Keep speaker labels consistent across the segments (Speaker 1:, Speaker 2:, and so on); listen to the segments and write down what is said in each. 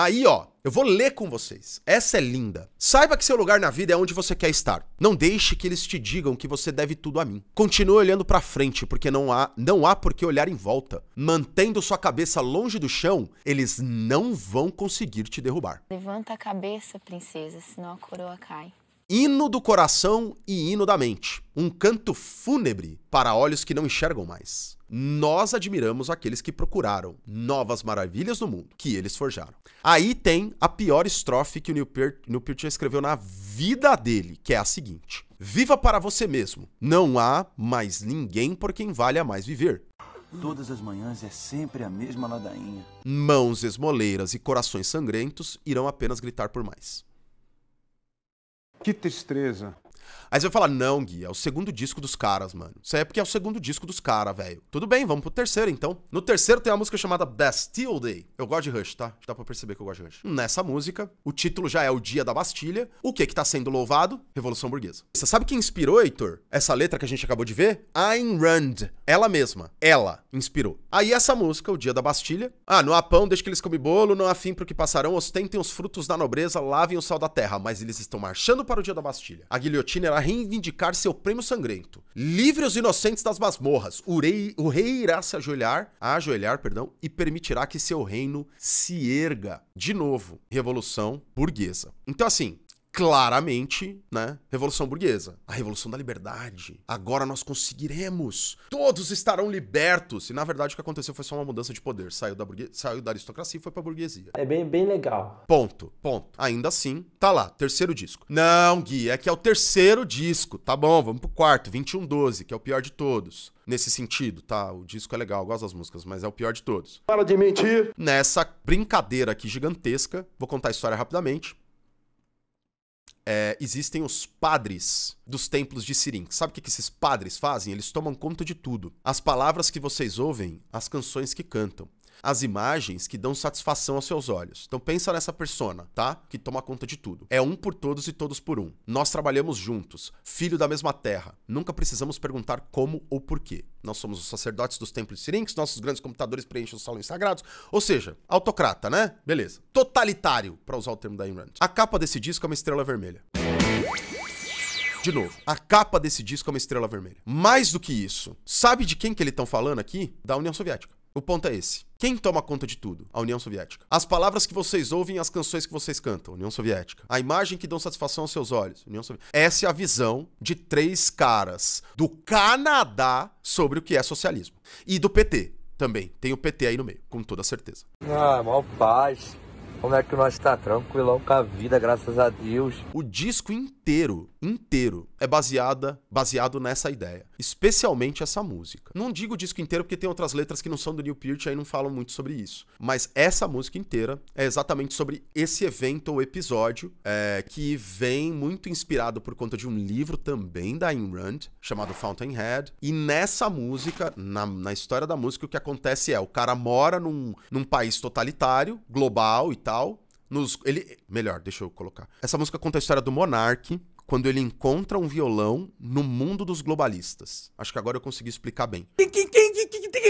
Speaker 1: Aí, ó, eu vou ler com vocês. Essa é linda. Saiba que seu lugar na vida é onde você quer estar. Não deixe que eles te digam que você deve tudo a mim. Continue olhando para frente, porque não há, não há por que olhar em volta. Mantendo sua cabeça longe do chão, eles não vão conseguir te derrubar. Levanta a cabeça, princesa, senão a coroa cai. Hino do coração e hino da mente. Um canto fúnebre para olhos que não enxergam mais. Nós admiramos aqueles que procuraram novas maravilhas no mundo que eles forjaram. Aí tem a pior estrofe que o Newport, Newport escreveu na vida dele, que é a seguinte: Viva para você mesmo. Não há mais ninguém por quem vale a mais viver. Todas as manhãs é sempre a mesma ladainha. Mãos esmoleiras e corações sangrentos irão apenas gritar por mais. Que tristeza. Aí você vai falar, não, Gui, é o segundo disco dos caras, mano. Isso é porque é o segundo disco dos caras, velho. Tudo bem, vamos pro terceiro, então. No terceiro tem uma música chamada Bastille Day. Eu gosto de Rush, tá? Dá pra perceber que eu gosto de Rush. Nessa música, o título já é O Dia da Bastilha. O que que tá sendo louvado? Revolução Burguesa. Você sabe quem inspirou, Heitor, essa letra que a gente acabou de ver? Ayn Rand. Ela mesma. Ela inspirou. Aí essa música, O Dia da Bastilha. Ah, não há pão, deixa que eles comem bolo, não há fim pro que passarão, ostentem os frutos da nobreza, lavem o sal da terra, mas eles estão marchando para o Dia da Bastilha. A guilhotina Palestina irá reivindicar seu prêmio sangrento. Livre os inocentes das masmorras. O rei, o rei irá se ajoelhar, ajoelhar, perdão, e permitirá que seu reino se erga. De novo, revolução burguesa. Então assim, claramente, né? Revolução burguesa, a revolução da liberdade. Agora nós conseguiremos. Todos estarão libertos. E na verdade o que aconteceu foi só uma mudança de poder. Saiu da burguesia, saiu da aristocracia e foi para burguesia. É bem bem legal. Ponto. Ponto. Ainda assim, tá lá, terceiro disco. Não, Gui, é que é o terceiro disco. Tá bom, vamos pro quarto, 2112, que é o pior de todos nesse sentido, tá? O disco é legal, eu gosto das músicas, mas é o pior de todos. Para de mentir! Nessa brincadeira aqui gigantesca, vou contar a história rapidamente é, existem os padres dos templos de Sirim. Sabe o que esses padres fazem? Eles tomam conta de tudo. As palavras que vocês ouvem, as canções que cantam as imagens que dão satisfação aos seus olhos. Então pensa nessa persona, tá? Que toma conta de tudo. É um por todos e todos por um. Nós trabalhamos juntos, filho da mesma terra. Nunca precisamos perguntar como ou porquê. Nós somos os sacerdotes dos templos sirinques, nossos grandes computadores preenchem os salões sagrados. Ou seja, autocrata, né? Beleza. Totalitário, para usar o termo da Ayn Rand. A capa desse disco é uma estrela vermelha. De novo, a capa desse disco é uma estrela vermelha. Mais do que isso, sabe de quem que eles estão falando aqui? Da União Soviética. O ponto é esse. Quem toma conta de tudo? A União Soviética. As palavras que vocês ouvem, as canções que vocês cantam, União Soviética. A imagem que dão satisfação aos seus olhos, União Soviética. Essa é a visão de três caras do Canadá sobre o que é socialismo. E do PT também. Tem o PT aí no meio, com toda certeza. Ah, mal paz. Como é que nós está tranquilão com a vida, graças a Deus. O disco inteiro, inteiro, é baseada, baseado nessa ideia. Especialmente essa música. Não digo o disco inteiro porque tem outras letras que não são do Neil Peart e aí não falam muito sobre isso. Mas essa música inteira é exatamente sobre esse evento ou episódio é, que vem muito inspirado por conta de um livro também da Ayn Rand, chamado Fountainhead. E nessa música, na, na história da música, o que acontece é o cara mora num, num país totalitário, global e tal, nos, ele, melhor, deixa eu colocar. Essa música conta a história do Monarque quando ele encontra um violão no mundo dos globalistas. Acho que agora eu consegui explicar bem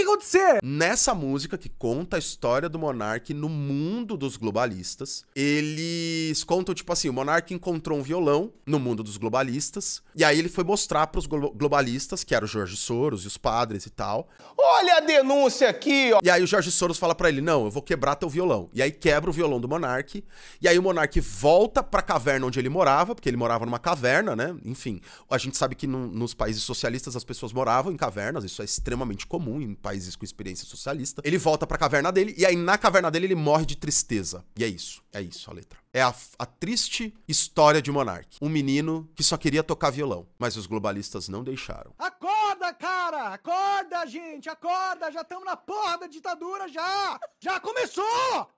Speaker 1: acontecer? Nessa música que conta a história do Monark no mundo dos globalistas, eles contam tipo assim, o Monark encontrou um violão no mundo dos globalistas e aí ele foi mostrar para os globalistas, que era o Jorge Soros e os padres e tal. Olha a denúncia aqui, ó. E aí o Jorge Soros fala para ele: "Não, eu vou quebrar teu violão". E aí quebra o violão do Monark, e aí o Monark volta para a caverna onde ele morava, porque ele morava numa caverna, né? Enfim, a gente sabe que no, nos países socialistas as pessoas moravam em cavernas, isso é extremamente comum em países países com experiência socialista. Ele volta pra caverna dele, e aí na caverna dele ele morre de tristeza. E é isso, é isso a letra. É a, a triste história de Monark. Um menino que só queria tocar violão, mas os globalistas não deixaram. Acorda, cara! Acorda, gente! Acorda! Já estamos na porra da ditadura, já! Já começou!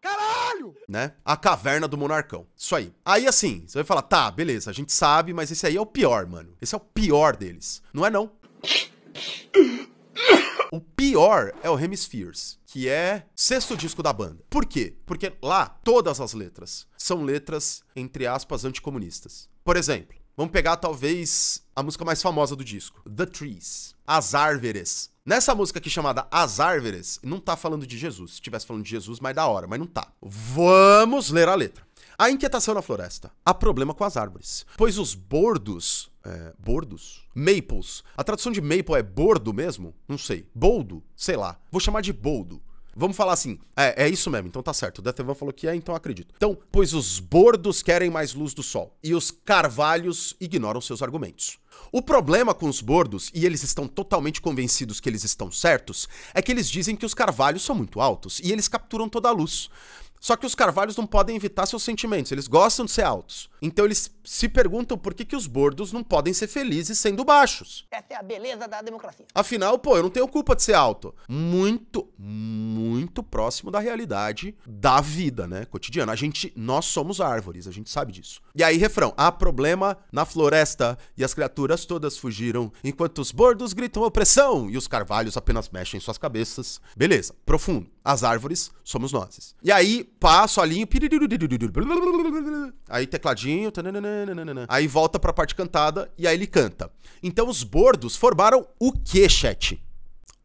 Speaker 1: Caralho! Né? A caverna do monarcão. Isso aí. Aí assim, você vai falar, tá, beleza, a gente sabe, mas esse aí é o pior, mano. Esse é o pior deles. Não é não. O pior é o Hemispheres, que é sexto disco da banda. Por quê? Porque lá todas as letras são letras, entre aspas, anticomunistas. Por exemplo, vamos pegar talvez a música mais famosa do disco, The Trees, As Árvores. Nessa música aqui chamada As Árvores, não tá falando de Jesus. Se estivesse falando de Jesus, mais da hora, mas não tá. Vamos ler a letra. A inquietação na floresta. Há problema com as árvores, pois os bordos é, bordos? Maples. A tradução de maple é bordo mesmo? Não sei. Boldo? Sei lá. Vou chamar de boldo. Vamos falar assim, é, é isso mesmo, então tá certo. O Death Evan falou que é, então acredito. Então, pois os bordos querem mais luz do sol e os carvalhos ignoram seus argumentos. O problema com os bordos, e eles estão totalmente convencidos que eles estão certos, é que eles dizem que os carvalhos são muito altos e eles capturam toda a luz. Só que os carvalhos não podem evitar seus sentimentos, eles gostam de ser altos. Então eles se perguntam por que, que os bordos não podem ser felizes sendo baixos. Essa é a beleza da democracia. Afinal, pô, eu não tenho culpa de ser alto. Muito, muito próximo da realidade da vida, né? Cotidiana. A gente, nós somos árvores, a gente sabe disso. E aí, refrão: há problema na floresta e as criaturas todas fugiram, enquanto os bordos gritam opressão e os carvalhos apenas mexem suas cabeças. Beleza, profundo. As árvores somos nós. E aí, pá, solinho. Aí tecladinho. Aí volta pra parte cantada e aí ele canta. Então os bordos formaram o que, chat?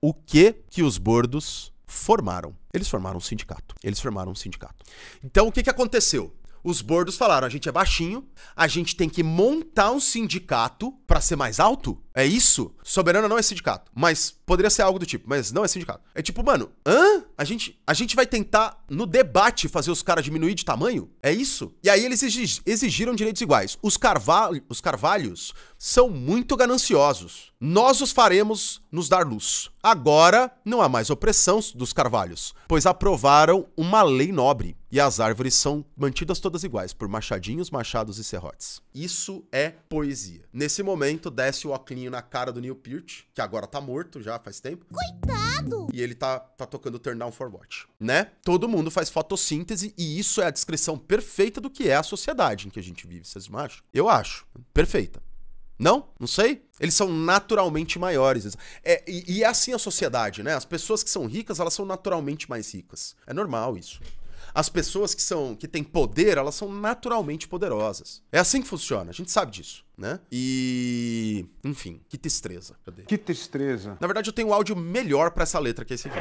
Speaker 1: O que que os bordos formaram? Eles formaram um sindicato. Eles formaram um sindicato. Então o que que aconteceu? Os bordos falaram: a gente é baixinho, a gente tem que montar um sindicato para ser mais alto. É isso? Soberana não é sindicato. Mas poderia ser algo do tipo, mas não é sindicato. É tipo, mano, hã? A gente, a gente vai tentar, no debate, fazer os caras diminuir de tamanho? É isso? E aí eles exigiram direitos iguais. Os, carval os carvalhos são muito gananciosos. Nós os faremos nos dar luz. Agora não há mais opressão dos carvalhos, pois aprovaram uma lei nobre. E as árvores são mantidas todas iguais, por machadinhos, machados e serrotes. Isso é poesia. Nesse momento, desce o óculos na cara do Neil Peart, que agora tá morto já faz tempo. Coitado! E ele tá, tá tocando Turn Down for Watch, né? Todo mundo faz fotossíntese e isso é a descrição perfeita do que é a sociedade em que a gente vive, vocês não acham? Eu acho. Perfeita. Não? Não sei? Eles são naturalmente maiores. É, e, e é assim a sociedade, né? As pessoas que são ricas, elas são naturalmente mais ricas. É normal isso. As pessoas que são que têm poder, elas são naturalmente poderosas. É assim que funciona, a gente sabe disso, né? E enfim, que tristeza. Cadê? Que tristeza. Na verdade, eu tenho um áudio melhor para essa letra que é esse aqui.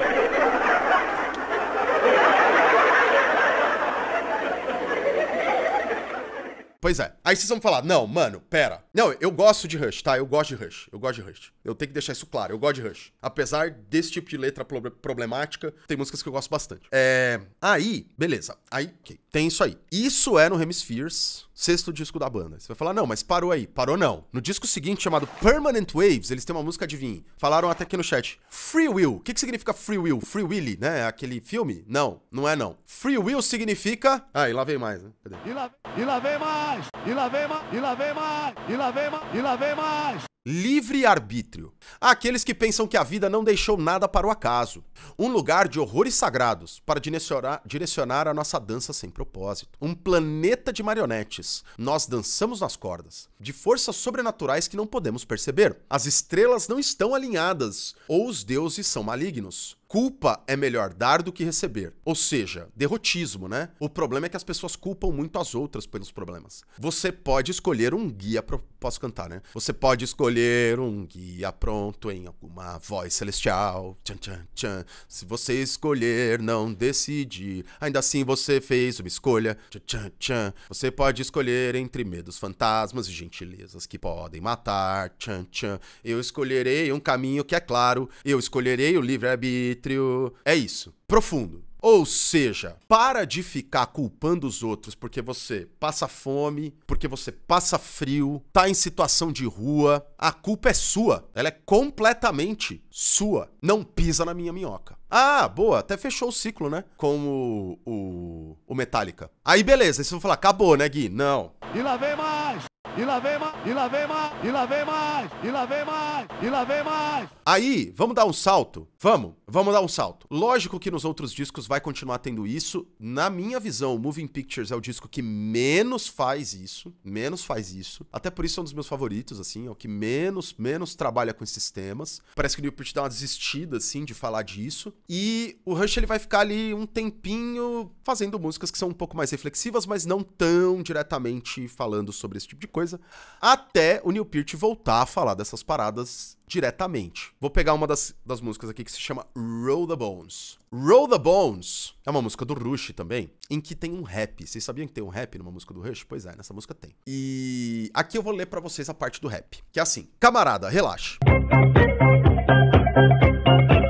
Speaker 1: Pois é. Aí vocês vão falar, não, mano, pera. Não, eu gosto de Rush, tá? Eu gosto de Rush. Eu gosto de Rush. Eu tenho que deixar isso claro. Eu gosto de Rush. Apesar desse tipo de letra problemática, tem músicas que eu gosto bastante. É. Aí, beleza. Aí, ok tem isso aí. Isso é no Hemispheres, sexto disco da banda. Você vai falar, não, mas parou aí. Parou não. No disco seguinte, chamado Permanent Waves, eles têm uma música, adivinha? Falaram até aqui no chat. Free Will. O que, que significa Free Will? Free Willy, né? É aquele filme? Não, não é não. Free Will significa... Ah, e lá vem mais, né? Cadê? E lá, e lá vem mais! E lá vem mais! E lá vem mais! E lá vem mais! E lá vem mais! Livre-arbítrio. Aqueles que pensam que a vida não deixou nada para o acaso. Um lugar de horrores sagrados para direcionar, direcionar a nossa dança sem propósito. Um planeta de marionetes. Nós dançamos nas cordas, de forças sobrenaturais que não podemos perceber. As estrelas não estão alinhadas, ou os deuses são malignos. Culpa é melhor dar do que receber. Ou seja, derrotismo, né? O problema é que as pessoas culpam muito as outras pelos problemas. Você pode escolher um guia. Pro... Posso cantar, né? Você pode escolher um guia pronto em alguma voz celestial. Tchan, tchan, tchan. Se você escolher, não decidir. Ainda assim você fez uma escolha. Tchan, tchan, tchan. Você pode escolher entre medos, fantasmas e gentilezas que podem matar. Tchan, tchan. Eu escolherei um caminho que é claro. Eu escolherei o livre-arbítrio arbítrio. É isso. Profundo. Ou seja, para de ficar culpando os outros porque você passa fome, porque você passa frio, tá em situação de rua. A culpa é sua. Ela é completamente sua. Não pisa na minha minhoca. Ah, boa, até fechou o ciclo, né? Com o, o, o Metallica. Aí beleza, aí vocês vão falar, acabou, né, Gui? Não. E lá vem mais! e lá vem mais, e lá vem mais, e lá vem mais, e lá vem mais, e lá vem mais. Aí, vamos dar um salto? Vamos, vamos dar um salto. Lógico que nos outros discos vai continuar tendo isso. Na minha visão, Moving Pictures é o disco que menos faz isso, menos faz isso. Até por isso é um dos meus favoritos, assim, é o que menos, menos trabalha com esses temas. Parece que o Newport dá uma desistida, assim, de falar disso. E o Rush, ele vai ficar ali um tempinho fazendo músicas que são um pouco mais reflexivas, mas não tão diretamente falando sobre esse tipo de coisa coisa, até o Neil Peart voltar a falar dessas paradas diretamente. Vou pegar uma das, das músicas aqui que se chama Roll the Bones. Roll the Bones é uma música do Rush também, em que tem um rap. Vocês sabiam que tem um rap numa música do Rush? Pois é, nessa música tem. E aqui eu vou ler para vocês a parte do rap, que é assim: Camarada, relaxa.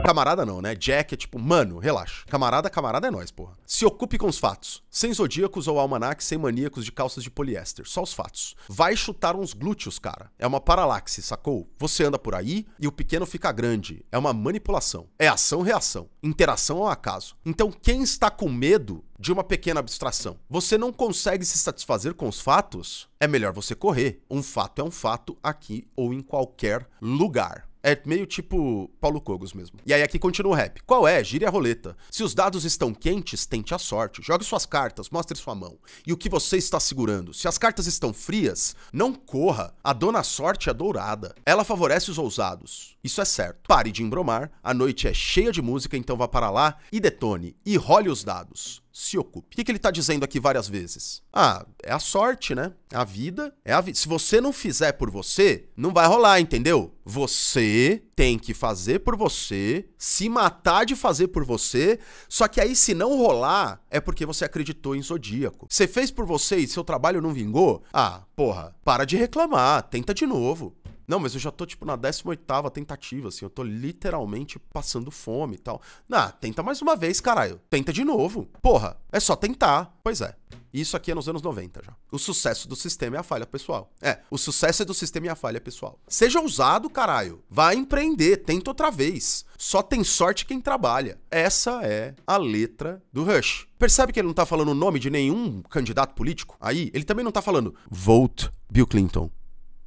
Speaker 1: Camarada não, né? Jack é tipo, mano, relaxa. Camarada, camarada é nós, porra. Se ocupe com os fatos. Sem zodíacos ou almanac, sem maníacos de calças de poliéster. Só os fatos. Vai chutar uns glúteos, cara. É uma paralaxe, sacou? Você anda por aí e o pequeno fica grande. É uma manipulação. É ação-reação. Interação ao acaso. Então quem está com medo de uma pequena abstração. Você não consegue se satisfazer com os fatos? É melhor você correr. Um fato é um fato aqui ou em qualquer lugar. É meio tipo Paulo Cogos mesmo. E aí aqui continua o rap. Qual é? Gire a roleta. Se os dados estão quentes, tente a sorte. Jogue suas cartas, mostre sua mão. E o que você está segurando? Se as cartas estão frias, não corra. A dona sorte é dourada. Ela favorece os ousados. Isso é certo. Pare de embromar. A noite é cheia de música, então vá para lá e detone. E role os dados se ocupe. O que, que ele está dizendo aqui várias vezes? Ah, é a sorte, né? A vida é a vida. Se você não fizer por você, não vai rolar, entendeu? Você tem que fazer por você, se matar de fazer por você, só que aí se não rolar, é porque você acreditou em zodíaco. Você fez por você e seu trabalho não vingou? Ah, porra, para de reclamar, tenta de novo. Não, mas eu já tô, tipo, na 18ª tentativa, assim, eu tô literalmente passando fome e tal. Nah, tenta mais uma vez, caralho. Tenta de novo. Porra, é só tentar. Pois é. Isso aqui é nos anos 90 já. O sucesso do sistema é a falha pessoal. É, o sucesso é do sistema e a falha é pessoal. Seja ousado, caralho. Vai empreender, tenta outra vez. Só tem sorte quem trabalha. Essa é a letra do Rush. Percebe que ele não tá falando o nome de nenhum candidato político? Aí, ele também não tá falando vote Bill Clinton.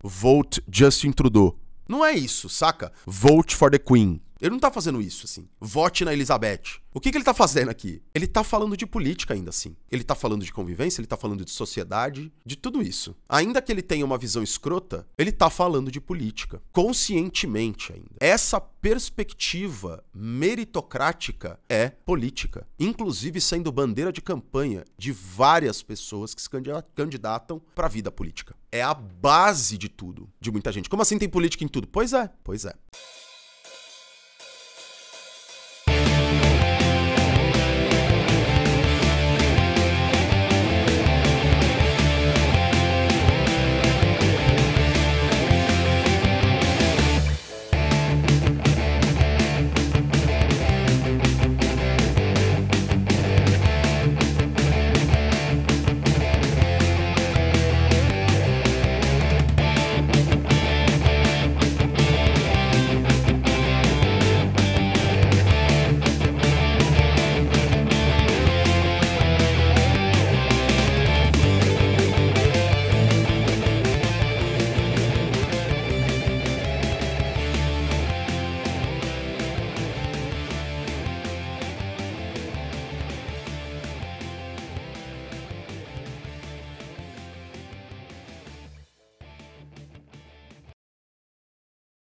Speaker 1: Vote Justin Trudeau. Não é isso, saca? Vote for the Queen. Ele não tá fazendo isso, assim. Vote na Elizabeth. O que, que ele tá fazendo aqui? Ele tá falando de política ainda assim. Ele tá falando de convivência, ele tá falando de sociedade, de tudo isso. Ainda que ele tenha uma visão escrota, ele tá falando de política. Conscientemente ainda. Essa perspectiva meritocrática é política. Inclusive sendo bandeira de campanha de várias pessoas que se candidatam para a vida política. É a base de tudo, de muita gente. Como assim tem política em tudo? Pois é, pois é.